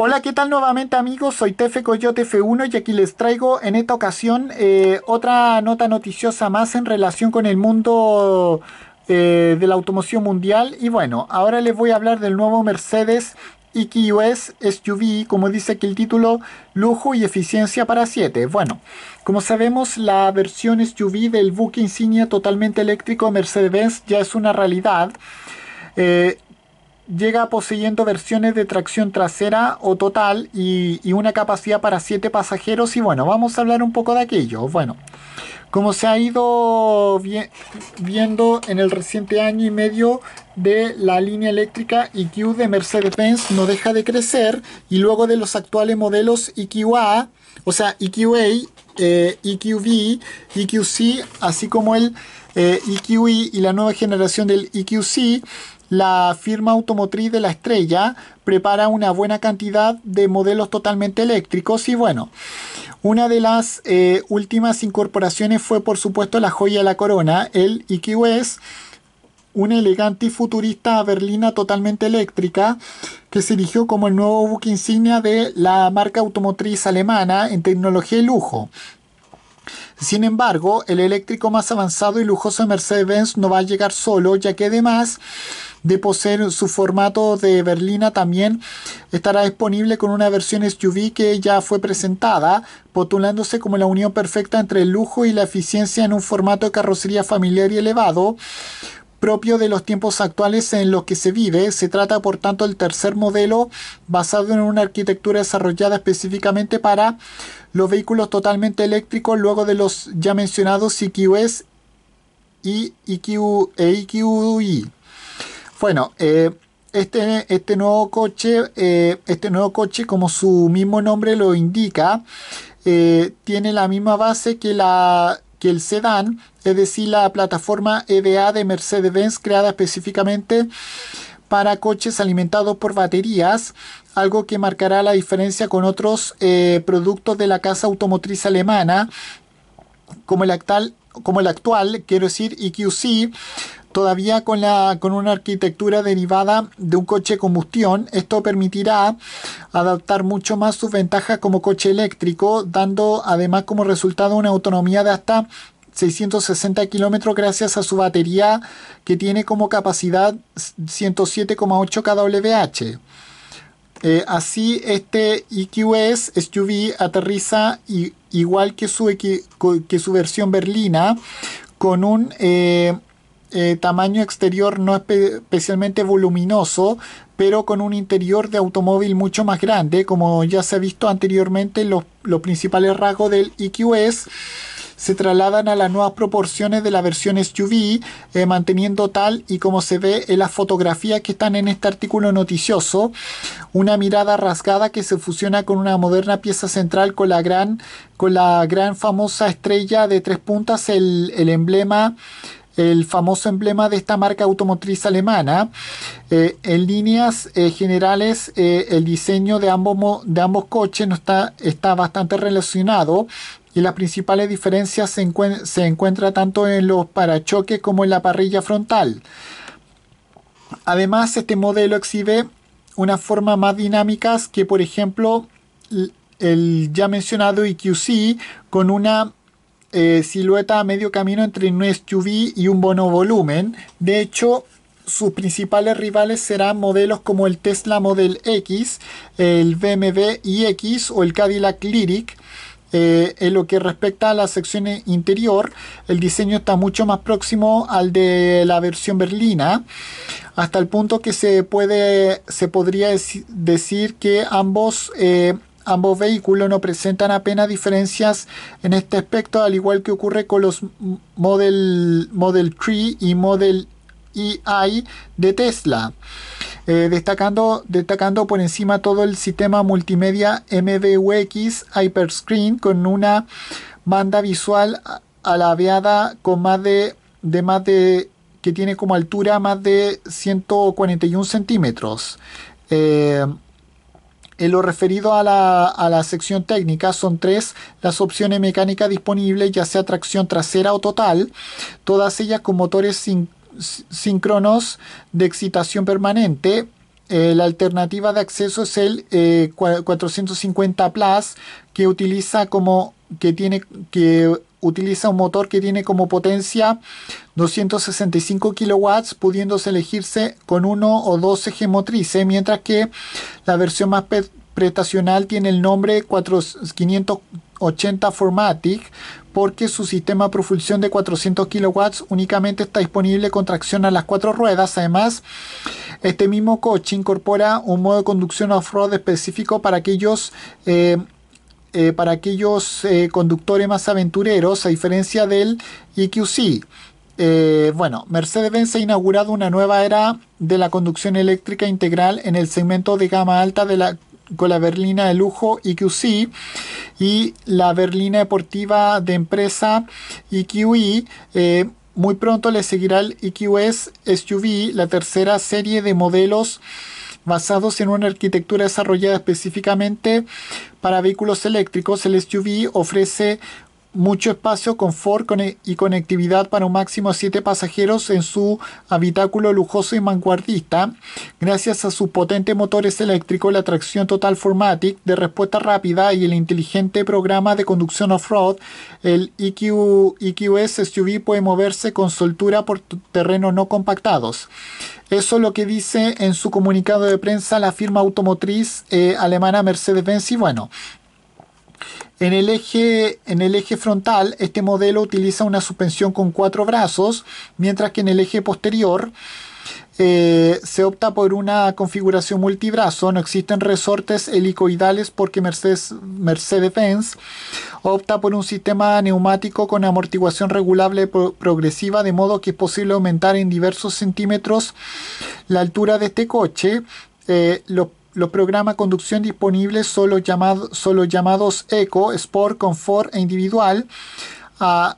Hola, ¿qué tal nuevamente amigos? Soy Tefe Coyote F1 y aquí les traigo en esta ocasión eh, otra nota noticiosa más en relación con el mundo eh, de la automoción mundial. Y bueno, ahora les voy a hablar del nuevo Mercedes EQS SUV, como dice aquí el título, lujo y eficiencia para 7. Bueno, como sabemos, la versión SUV del buque insignia totalmente eléctrico mercedes ya es una realidad. Eh, llega poseyendo versiones de tracción trasera o total y, una capacidad para 7 pasajeros y bueno, vamos a hablar un poco de aquello. Bueno, como se ha ido viendo en el reciente año y medio de la línea eléctrica EQ de Mercedes-Benz no deja de crecer y luego de los actuales modelos EQA, o sea, EQA, eh, EQC, así como el eh, EQE y la nueva generación del EQC, la firma automotriz de la estrella prepara una buena cantidad de modelos totalmente eléctricos y bueno, una de las eh, últimas incorporaciones fue por supuesto la joya de la corona, el IQS, e una elegante y futurista berlina totalmente eléctrica que se erigió como el nuevo buque insignia de la marca automotriz alemana en tecnología y lujo. Sin embargo, el eléctrico más avanzado y lujoso de Mercedes-Benz no va a llegar solo, ya que además de poseer su formato de berlina también estará disponible con una versión SUV que ya fue presentada, postulándose como la unión perfecta entre el lujo y la eficiencia en un formato de carrocería familiar y elevado propio de los tiempos actuales en los que se vive. Se trata, por tanto, del tercer modelo basado en una arquitectura desarrollada específicamente para los vehículos totalmente eléctricos, luego de los ya mencionados IQS y e bueno, eh, este, este, nuevo coche, eh, este nuevo coche, como su mismo nombre lo indica, eh, tiene la misma base que, la, que el sedán, es decir, la plataforma EDA de Mercedes-Benz creada específicamente para coches alimentados por baterías, algo que marcará la diferencia con otros productos de la casa automotriz alemana, como el, actual, como el actual, quiero decir, EQC, todavía con, la, con una arquitectura derivada de un coche combustión. Esto permitirá adaptar mucho más sus ventajas como coche eléctrico, dando además como resultado una autonomía de hasta 660 kilómetros gracias a su batería que tiene como capacidad 107,8 kWh. Eh, así, este EQS SUV aterriza igual que su, que su versión berlina con un eh, eh, tamaño exterior no es especialmente voluminoso, pero con un interior de automóvil mucho más grande, como ya se ha visto anteriormente, los, principales rasgos del IQS e se trasladan a las nuevas proporciones de la versión SUV, eh, manteniendo tal y como se ve en las fotografías que están en este artículo noticioso, una mirada rasgada que se fusiona con una moderna pieza central con la gran, con la gran famosa estrella de tres puntas, el, el emblema el famoso emblema de esta marca automotriz alemana. Eh, en líneas eh, generales, eh, el diseño de ambos, de ambos coches no está, está bastante relacionado y las principales diferencias se, se encuentran tanto en los parachoques como en la parrilla frontal. Además, este modelo exhibe unas formas más dinámicas que, por ejemplo, el ya mencionado EQC con una eh, silueta a medio camino entre un SUV y un bono volumen. De hecho, sus principales rivales serán modelos como el Tesla Model X, el BMW iX o el Cadillac Lyric. Eh, en lo que respecta a la sección interior, el diseño está mucho más próximo al de la versión berlina, hasta el punto que se puede, se podría decir que ambos eh, Ambos vehículos no presentan apenas diferencias en este aspecto, al igual que ocurre con los Model, Model 3 y Model EI de Tesla. Eh, destacando, destacando por encima todo el sistema multimedia MBUX Hyperscreen con una banda visual alabeada con más de, más de que tiene como altura más de 141 centímetros. Eh, en lo referido a la, sección técnica, son tres las opciones mecánicas disponibles, ya sea tracción trasera o total, todas ellas con motores sin, síncronos de excitación permanente. Eh, la alternativa de acceso es el 450 eh, Plus, que utiliza como que tiene que utiliza un motor que tiene como potencia 265 kilowatts, pudiéndose elegirse con uno o dos ejes motrices, mientras que la versión más prestacional tiene el nombre 480 Formatic, porque su sistema de propulsión de 400 kilowatts únicamente está disponible con tracción a las cuatro ruedas. Además, este mismo coche incorpora un modo de conducción off-road específico para aquellos eh, eh, para aquellos eh, conductores más aventureros, a diferencia del EQC. Eh, bueno, Mercedes-Benz ha inaugurado una nueva era de la conducción eléctrica integral en el segmento de gama alta de la, con la berlina de lujo EQC y la berlina deportiva de empresa EQE. muy pronto le seguirá el EQS SUV, la tercera serie de modelos basados en una arquitectura desarrollada específicamente para vehículos eléctricos, el SUV ofrece mucho espacio, confort e-, y conectividad para un máximo de 7 pasajeros en su habitáculo lujoso y vanguardista. Gracias a sus potentes motores eléctricos, la tracción Total Formatic de respuesta rápida y el inteligente programa de conducción off-road, el EQS e SUV puede moverse con soltura por terrenos no compactados. Eso es lo que dice en su comunicado de prensa la firma automotriz eh, alemana Mercedes-Benz. Y bueno, en el, eje, en el eje frontal, este modelo utiliza una suspensión con cuatro brazos, mientras que en el eje posterior eh, se opta por una configuración multibrazo, no existen resortes helicoidales porque Mercedes-Benz opta por un sistema neumático con amortiguación regulable progresiva, de modo que es posible aumentar en diversos centímetros la altura de este coche. Eh, los programas conducción disponibles son los, llamados Eco, Sport, Confort e Individual, a,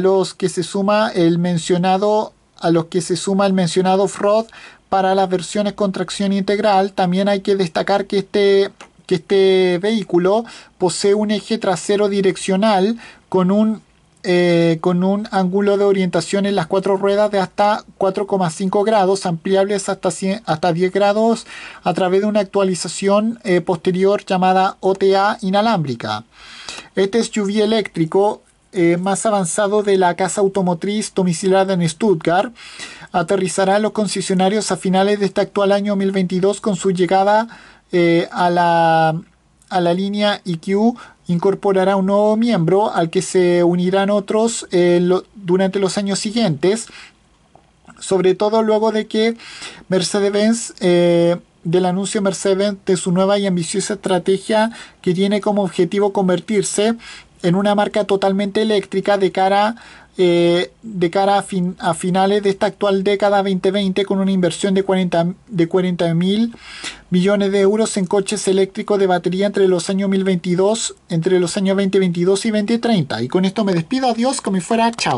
los que se suma el mencionado a los que se suma el mencionado fraud para las versiones con tracción integral. También hay que destacar que este, que este vehículo posee un eje trasero direccional con un eh, con un ángulo de orientación en las cuatro ruedas de hasta 4,5 grados, ampliables hasta, 10 grados a través de una actualización eh, posterior llamada OTA inalámbrica. Este SUV eléctrico eh, más avanzado de la casa automotriz domiciliada en Stuttgart aterrizará a los concesionarios a finales de este actual año 2022 con su llegada a la a la línea IQ incorporará un nuevo miembro al que se unirán otros eh, durante los años siguientes, sobre todo luego de que Mercedes-Benz eh, del anuncio Mercedes-Benz de su nueva y ambiciosa estrategia que tiene como objetivo convertirse en una marca totalmente eléctrica de cara a eh, de cara a, fin, a, finales de esta actual década 2020 con una inversión de 40 de mil millones de euros en coches eléctricos de batería entre los años 2022 entre los años 2022 y 2030 y con esto me despido adiós como fuera chao